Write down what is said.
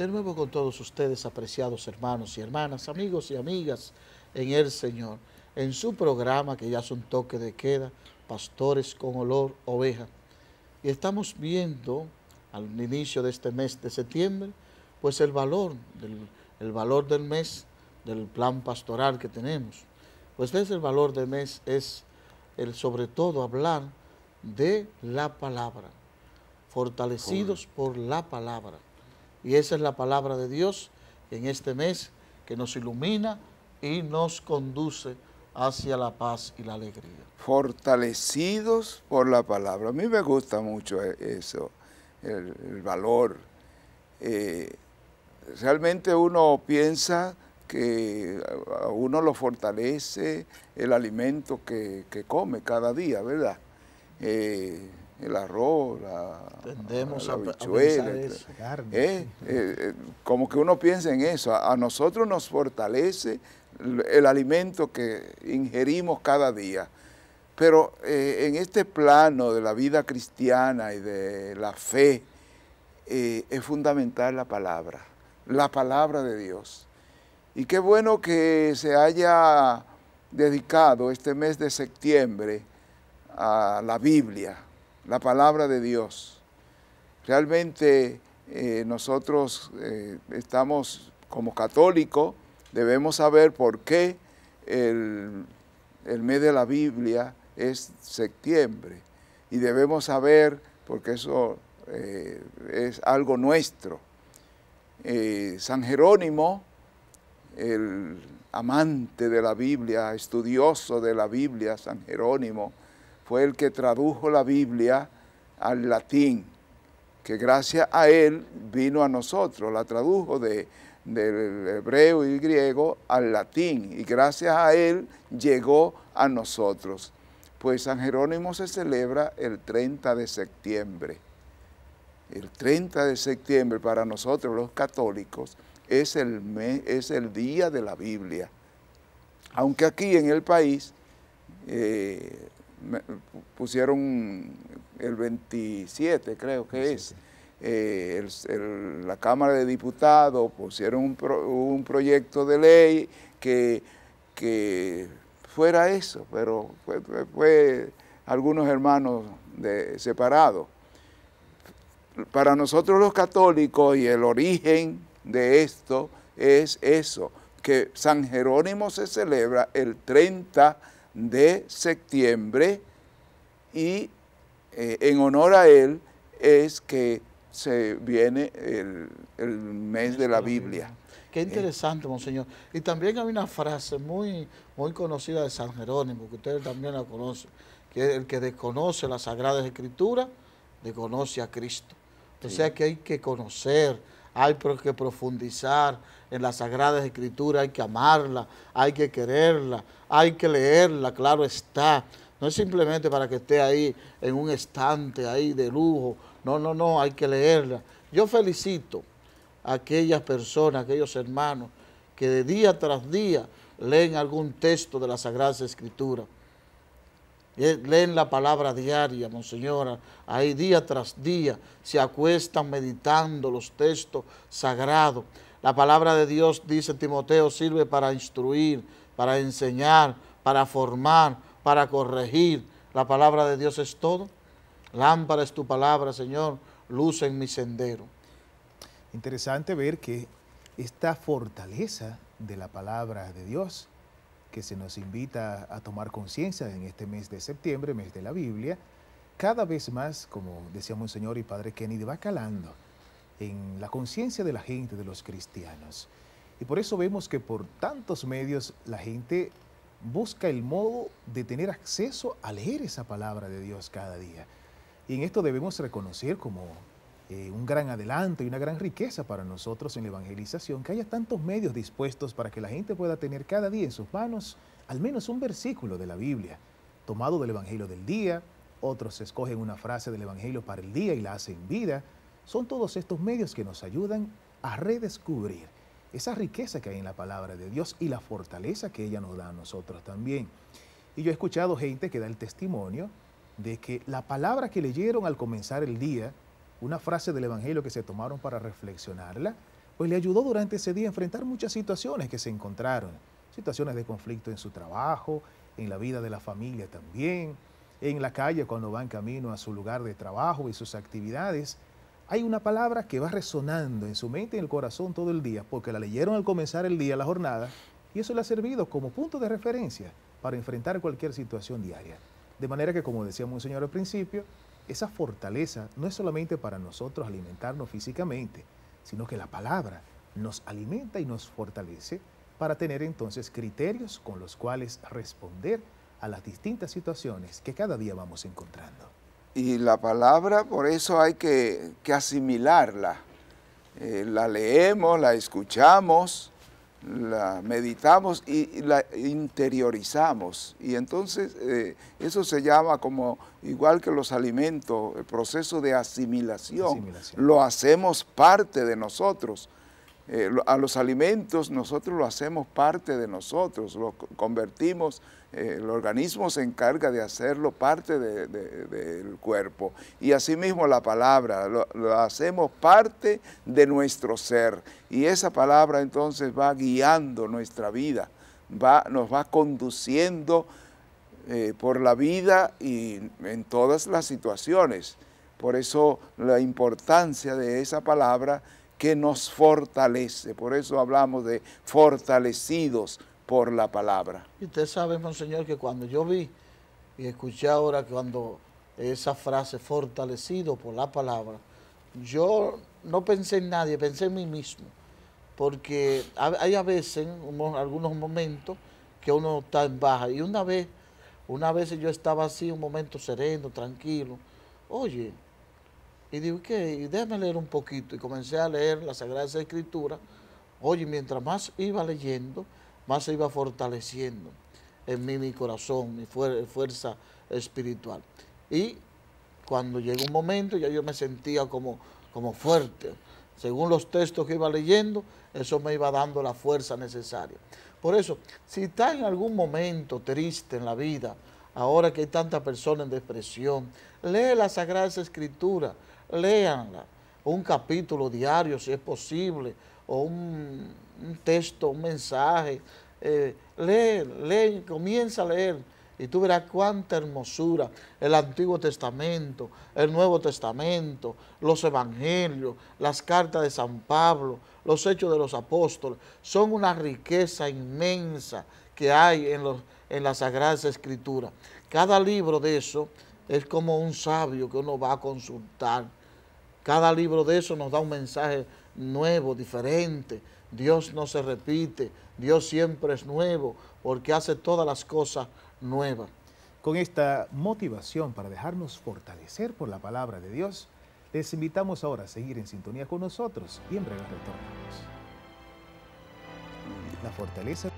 de nuevo con todos ustedes, apreciados hermanos y hermanas, amigos y amigas en el Señor, en su programa que ya es un toque de queda, Pastores con Olor Oveja. Y estamos viendo al inicio de este mes de septiembre, pues el valor del, el valor del mes, del plan pastoral que tenemos. Pues desde el valor del mes es el sobre todo hablar de la palabra, fortalecidos por la palabra. Y esa es la palabra de Dios en este mes que nos ilumina y nos conduce hacia la paz y la alegría. Fortalecidos por la palabra. A mí me gusta mucho eh, eso, el, valor. Eh, realmente uno piensa que uno lo fortalece el alimento que, come cada día, ¿verdad? Eh, el arroz, la, Tendemos a, ¿Eh? Eh, eh, como que uno piensa en eso. A, nosotros nos fortalece el, alimento que ingerimos cada día. Pero en este plano de la vida cristiana y de la fe, es fundamental la palabra, la palabra de Dios. Y qué bueno que se haya dedicado este mes de septiembre a la Biblia, la palabra de Dios. Realmente eh, nosotros eh, estamos como católicos, debemos saber por qué el, mes de la Biblia es septiembre y debemos saber, porque eso eh, es algo nuestro. San Jerónimo, el amante de la Biblia, estudioso de la Biblia, San Jerónimo, fue el que tradujo la Biblia al latín, que gracias a él vino a nosotros, la tradujo de, del hebreo y griego al latín, y gracias a él llegó a nosotros. Pues San Jerónimo se celebra el 30 de septiembre. El 30 de septiembre para nosotros los católicos es el, es el día de la Biblia. Aunque aquí en el país eh, pusieron el 27, creo que es. Eh, la Cámara de Diputados pusieron un, proyecto de ley que, fuera eso, pero fue, algunos hermanos separados. Para nosotros los católicos y el origen de esto es eso, que San Jerónimo se celebra el 30 de de septiembre y eh, en honor a él es que se viene el, mes de la Biblia. Qué eh, interesante, monseñor. Y también hay una frase muy, muy conocida de San Jerónimo, que ustedes también la conocen, que es el que desconoce las Sagradas Escrituras, desconoce a Cristo. O sea que hay que conocer hay que profundizar en las Sagradas Escrituras, hay que amarla, hay que quererla, hay que leerla, claro está. No es simplemente para que esté ahí en un estante ahí de lujo, no, no, no, hay que leerla. Yo felicito a aquellas personas, a aquellos hermanos que de día tras día leen algún texto de las Sagradas Escrituras eh, leen la palabra diaria, monseñora, ahí día tras día se acuestan meditando los textos sagrados. La palabra de Dios, dice Timoteo, sirve para instruir, para enseñar, para formar, para corregir. La palabra de Dios es todo. Lámpara es tu palabra, Señor, luz en mi sendero. Interesante ver que esta fortaleza de la palabra de Dios que se nos invita a tomar conciencia en este mes de septiembre, mes de la Biblia, cada vez más, como decía señor y Padre Kennedy, va calando en la conciencia de la gente, de los cristianos. Y por eso vemos que por tantos medios la gente busca el modo de tener acceso a leer esa palabra de Dios cada día. Y en esto debemos reconocer como eh, un gran adelanto y una gran riqueza para nosotros en la evangelización, que haya tantos medios dispuestos para que la gente pueda tener cada día en sus manos al menos un versículo de la Biblia, tomado del Evangelio del día, otros escogen una frase del Evangelio para el día y la hacen vida. Son todos estos medios que nos ayudan a redescubrir esa riqueza que hay en la palabra de Dios y la fortaleza que ella nos da a nosotros también. Y yo he escuchado gente que da el testimonio de que la palabra que leyeron al comenzar el día una frase del Evangelio que se tomaron para reflexionarla, pues le ayudó durante ese día a enfrentar muchas situaciones que se encontraron, situaciones de conflicto en su trabajo, en la vida de la familia también, en la calle cuando va en camino a su lugar de trabajo y sus actividades. Hay una palabra que va resonando en su mente y en el corazón todo el día, porque la leyeron al comenzar el día, la jornada, y eso le ha servido como punto de referencia para enfrentar cualquier situación diaria. De manera que, como decía señor al principio, esa fortaleza no es solamente para nosotros alimentarnos físicamente, sino que la palabra nos alimenta y nos fortalece para tener entonces criterios con los cuales responder a las distintas situaciones que cada día vamos encontrando. Y la palabra, por eso hay que, asimilarla. Eh, la leemos, la escuchamos, la meditamos y la interiorizamos. Y entonces eh, eso se llama como, igual que los alimentos, el proceso de asimilación. Lo hacemos parte de nosotros. Eh, a los alimentos nosotros lo hacemos parte de nosotros, lo convertimos, eh, el organismo se encarga de hacerlo parte del cuerpo. Y asimismo la palabra, lo, hacemos parte de nuestro ser. Y esa palabra entonces va guiando nuestra vida, va, nos va conduciendo eh, por la vida y en todas las situaciones. Por eso la importancia de esa palabra que nos fortalece. Por eso hablamos de fortalecidos por la palabra. Y usted sabe, Monseñor, que cuando yo vi y escuché ahora cuando esa frase fortalecido por la palabra, yo no pensé en nadie, pensé en mí mismo. Porque hay a veces, algunos momentos, que uno está en baja. Y una vez, una vez yo estaba así, un momento sereno, tranquilo. Oye, y digo, ok, Déjame leer un poquito. Y comencé a leer la Sagrada Escritura Oye, mientras más iba leyendo, más se iba fortaleciendo en mí mi corazón, mi fuerza espiritual. Y cuando llegó un momento, ya yo me sentía como, como fuerte. Según los textos que iba leyendo, eso me iba dando la fuerza necesaria. Por eso, si está en algún momento triste en la vida, ahora que hay tanta persona en depresión, lee la Sagrada Escritura léanla. Un capítulo diario, si es posible, o un, texto, un mensaje. Eh, lee, comienza a leer y tú verás cuánta hermosura el Antiguo Testamento, el Nuevo Testamento, los Evangelios, las cartas de San Pablo, los hechos de los apóstoles, son una riqueza inmensa que hay en, los, en las Sagradas Escrituras. Cada libro de eso es como un sabio que uno va a consultar cada libro de eso nos da un mensaje nuevo, diferente. Dios no se repite, Dios siempre es nuevo porque hace todas las cosas nuevas. Con esta motivación para dejarnos fortalecer por la palabra de Dios, les invitamos ahora a seguir en sintonía con nosotros y en breve retornamos. La fortaleza